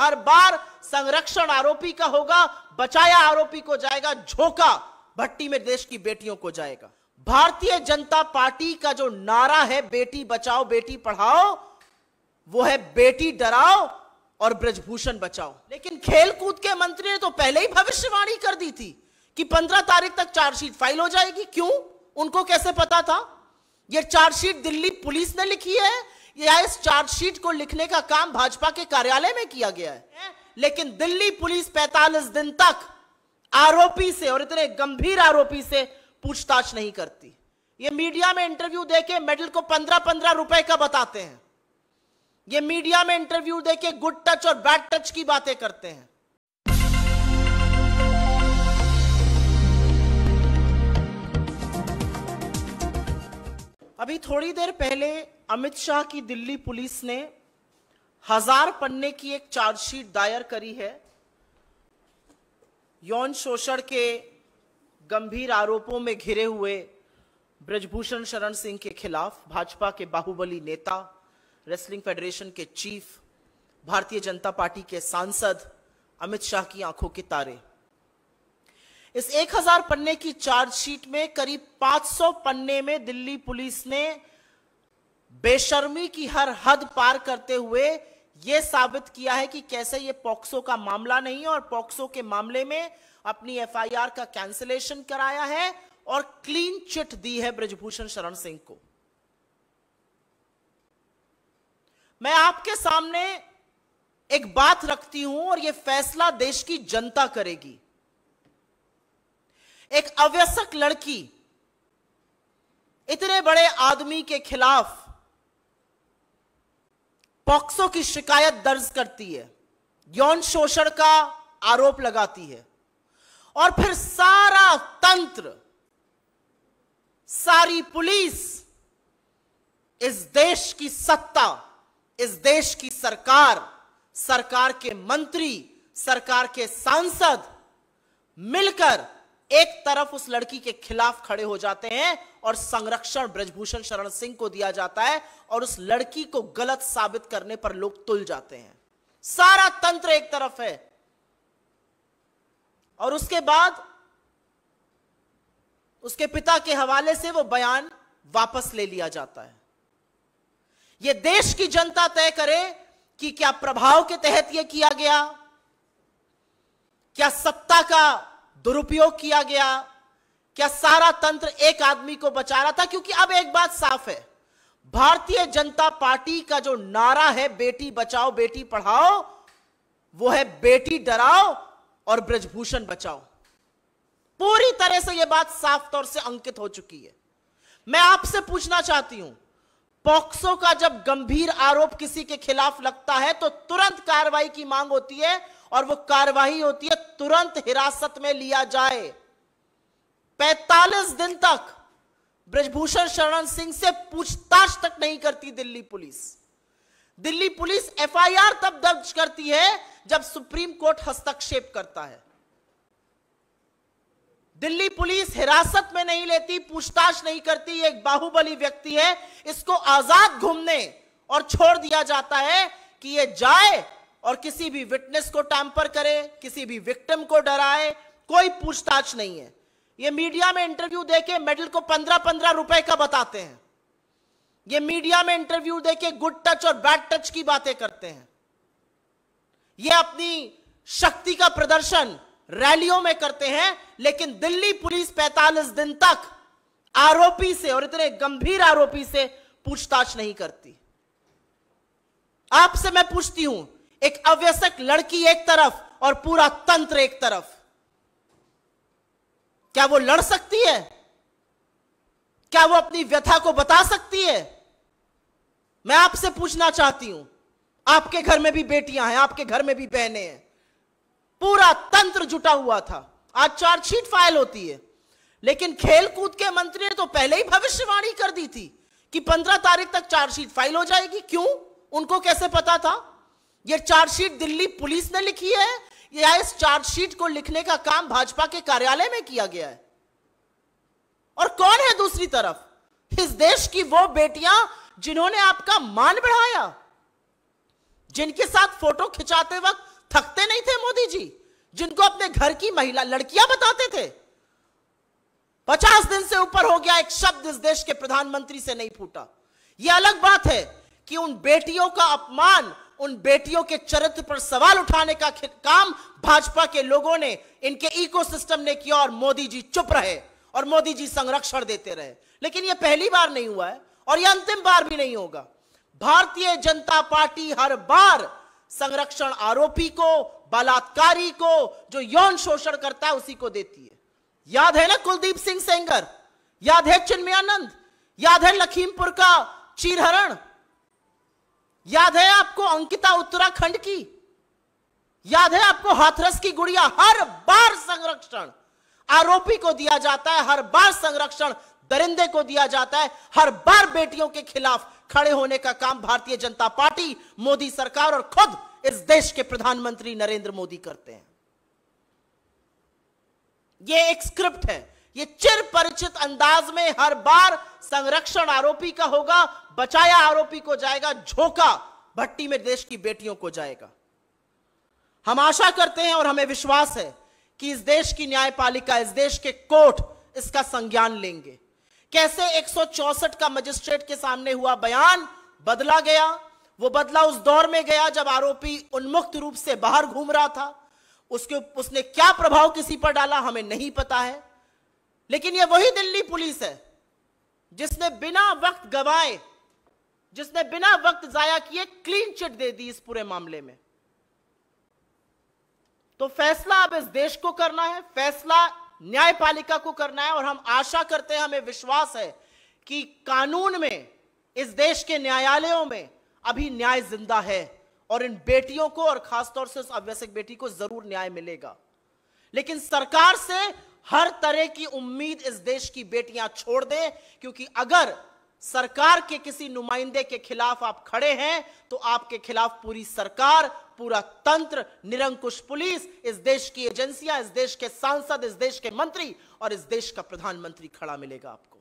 हर बार संरक्षण आरोपी का होगा बचाया आरोपी को जाएगा झोंका भट्टी में देश की बेटियों को जाएगा भारतीय जनता पार्टी का जो नारा है बेटी बचाओ बेटी पढ़ाओ वो है बेटी डराओ और ब्रजभूषण बचाओ लेकिन खेलकूद के मंत्री ने तो पहले ही भविष्यवाणी कर दी थी कि 15 तारीख तक चार्जशीट फाइल हो जाएगी क्यों उनको कैसे पता था यह चार्जशीट दिल्ली पुलिस ने लिखी है या इस चार्जशीट को लिखने का काम भाजपा के कार्यालय में किया गया है लेकिन दिल्ली पुलिस 45 दिन तक आरोपी से और इतने गंभीर आरोपी से पूछताछ नहीं करती ये मीडिया में इंटरव्यू देके मेडल को पंद्रह पंद्रह रुपए का बताते हैं ये मीडिया में इंटरव्यू देके गुड टच और बैड टच की बातें करते हैं अभी थोड़ी देर पहले अमित शाह की दिल्ली पुलिस ने हजार पन्ने की एक चार्जशीट दायर करी है यौन शोषण के गंभीर आरोपों में घिरे हुए ब्रजभूषण शरण सिंह के खिलाफ भाजपा के बाहुबली नेता रेसलिंग फेडरेशन के चीफ भारतीय जनता पार्टी के सांसद अमित शाह की आंखों के तारे इस 1000 पन्ने की चार्जशीट में करीब 500 पन्ने में दिल्ली पुलिस ने बेशर्मी की हर हद पार करते हुए यह साबित किया है कि कैसे ये पॉक्सो का मामला नहीं है और पॉक्सो के मामले में अपनी एफआईआर का कैंसिलेशन कराया है और क्लीन चिट दी है ब्रजभूषण शरण सिंह को मैं आपके सामने एक बात रखती हूं और यह फैसला देश की जनता करेगी एक अव्यसक लड़की इतने बड़े आदमी के खिलाफ पॉक्सो की शिकायत दर्ज करती है यौन शोषण का आरोप लगाती है और फिर सारा तंत्र सारी पुलिस इस देश की सत्ता इस देश की सरकार सरकार के मंत्री सरकार के सांसद मिलकर एक तरफ उस लड़की के खिलाफ खड़े हो जाते हैं और संरक्षण ब्रजभूषण शरण सिंह को दिया जाता है और उस लड़की को गलत साबित करने पर लोग तुल जाते हैं सारा तंत्र एक तरफ है और उसके बाद उसके पिता के हवाले से वो बयान वापस ले लिया जाता है यह देश की जनता तय करे कि क्या प्रभाव के तहत यह किया गया क्या सत्ता का दुरुपयोग किया गया क्या सारा तंत्र एक आदमी को बचा रहा था क्योंकि अब एक बात साफ है भारतीय जनता पार्टी का जो नारा है बेटी बचाओ बेटी पढ़ाओ वो है बेटी डराओ और ब्रजभूषण बचाओ पूरी तरह से यह बात साफ तौर से अंकित हो चुकी है मैं आपसे पूछना चाहती हूं पॉक्सो का जब गंभीर आरोप किसी के खिलाफ लगता है तो तुरंत कार्रवाई की मांग होती है और वो कार्रवाई होती है तुरंत हिरासत में लिया जाए 45 दिन तक ब्रजभूषण शरण सिंह से पूछताछ तक नहीं करती Delhi police Delhi police FIR तब दर्ज करती है जब सुप्रीम कोर्ट हस्तक्षेप करता है दिल्ली पुलिस हिरासत में नहीं लेती पूछताछ नहीं करती एक बाहुबली व्यक्ति है इसको आजाद घूमने और छोड़ दिया जाता है कि ये जाए और किसी भी विटनेस को टैंपर करे किसी भी विक्टिम को डराए कोई पूछताछ नहीं है ये मीडिया में इंटरव्यू देके मेडल को पंद्रह पंद्रह रुपए का बताते हैं ये मीडिया में इंटरव्यू देके गुड टच और बैड टच की बातें करते हैं ये अपनी शक्ति का प्रदर्शन रैलियों में करते हैं लेकिन दिल्ली पुलिस 45 दिन तक आरोपी से और इतने गंभीर आरोपी से पूछताछ नहीं करती आपसे मैं पूछती हूं एक अव्यसक लड़की एक तरफ और पूरा तंत्र एक तरफ क्या वो लड़ सकती है क्या वो अपनी व्यथा को बता सकती है मैं आपसे पूछना चाहती हूं आपके घर में भी बेटियां हैं आपके घर में भी बहनें हैं पूरा तंत्र जुटा हुआ था आज चार्जशीट फाइल होती है लेकिन खेलकूद के मंत्री ने तो पहले ही भविष्यवाणी कर दी थी कि पंद्रह तारीख तक चार्जशीट फाइल हो जाएगी क्यों उनको कैसे पता था ये चार्जशीट दिल्ली पुलिस ने लिखी है या इस चार्जशीट को लिखने का काम भाजपा के कार्यालय में किया गया है और कौन है दूसरी तरफ इस देश की वो बेटियां जिन्होंने आपका मान बढ़ाया जिनके साथ फोटो खिंचाते वक्त थकते नहीं थे मोदी जी जिनको अपने घर की महिला लड़कियां बताते थे पचास दिन से ऊपर हो गया एक शब्द इस देश के प्रधानमंत्री से नहीं फूटा यह अलग बात है कि उन बेटियों का अपमान उन बेटियों के चरित्र पर सवाल उठाने का काम भाजपा के लोगों ने इनके इकोसिस्टम ने किया और मोदी जी चुप रहे और मोदी जी संरक्षण देते रहे लेकिन यह पहली बार नहीं हुआ है और यह अंतिम बार भी नहीं होगा भारतीय जनता पार्टी हर बार संरक्षण आरोपी को बलात्कारी को जो यौन शोषण करता है उसी को देती है याद है ना कुलदीप सिंह सेंगर याद है चिन्मयानंद याद है लखीमपुर का चीरहरण याद है आपको अंकिता उत्तराखंड की याद है आपको हाथरस की गुड़िया हर बार संरक्षण आरोपी को दिया जाता है हर बार संरक्षण दरिंदे को दिया जाता है हर बार बेटियों के खिलाफ खड़े होने का काम भारतीय जनता पार्टी मोदी सरकार और खुद इस देश के प्रधानमंत्री नरेंद्र मोदी करते हैं यह एक स्क्रिप्ट है यह चिर परिचित अंदाज में हर बार संरक्षण आरोपी का होगा बचाया आरोपी को जाएगा झोंका भट्टी में देश की बेटियों को जाएगा हम आशा करते हैं और हमें विश्वास है कि इस देश की न्यायपालिका इस देश के कोर्ट इसका संज्ञान लेंगे कैसे एक का मजिस्ट्रेट के सामने हुआ बयान बदला गया वो बदला उस दौर में गया जब आरोपी उन्मुक्त रूप से बाहर घूम रहा था उसके उसने क्या प्रभाव किसी पर डाला हमें नहीं पता है लेकिन यह वही दिल्ली पुलिस है जिसने बिना वक्त गवाए जिसने बिना वक्त जाया किए क्लीन चिट दे दी इस पूरे मामले में तो फैसला अब इस देश को करना है फैसला न्यायपालिका को करना है और हम आशा करते हैं हमें विश्वास है कि कानून में इस देश के न्यायालयों में अभी न्याय जिंदा है और इन बेटियों को और खासतौर से उस अव्यसक बेटी को जरूर न्याय मिलेगा लेकिन सरकार से हर तरह की उम्मीद इस देश की बेटियां छोड़ दें क्योंकि अगर सरकार के किसी नुमाइंदे के खिलाफ आप खड़े हैं तो आपके खिलाफ पूरी सरकार पूरा तंत्र निरंकुश पुलिस इस देश की एजेंसियां इस देश के सांसद इस देश के मंत्री और इस देश का प्रधानमंत्री खड़ा मिलेगा आपको